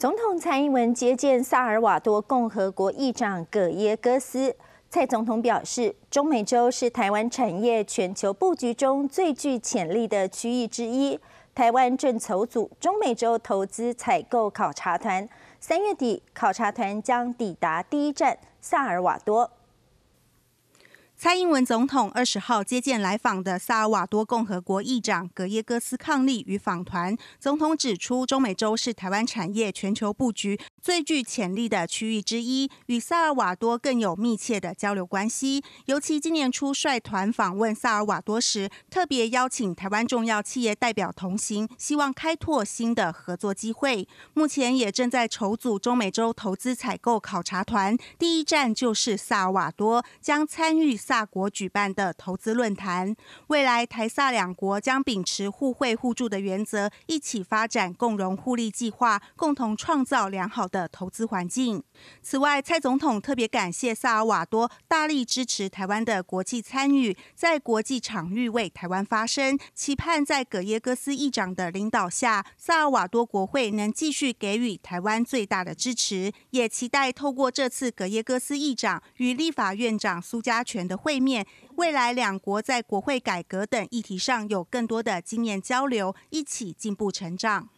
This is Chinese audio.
总统蔡英文接见萨尔瓦多共和国议长戈耶戈斯。蔡总统表示，中美洲是台湾产业全球布局中最具潜力的区域之一。台湾正筹组中美洲投资采购考察团，三月底考察团将抵达第一站萨尔瓦多。蔡英文总统二十号接见来访的萨尔瓦多共和国议长格耶戈斯抗力与访团。总统指出，中美洲是台湾产业全球布局最具潜力的区域之一，与萨尔瓦多更有密切的交流关系。尤其今年初率团访问萨尔瓦多时，特别邀请台湾重要企业代表同行，希望开拓新的合作机会。目前也正在筹组中美洲投资采购考察团，第一站就是萨尔瓦多，将参与。大国举办的投资论坛，未来台萨两国将秉持互惠互助的原则，一起发展共荣互利计划，共同创造良好的投资环境。此外，蔡总统特别感谢萨尔瓦多大力支持台湾的国际参与，在国际场域为台湾发声，期盼在葛耶戈斯议长的领导下，萨尔瓦多国会能继续给予台湾最大的支持，也期待透过这次葛耶戈斯议长与立法院长苏家权的会面，未来两国在国会改革等议题上有更多的经验交流，一起进步成长。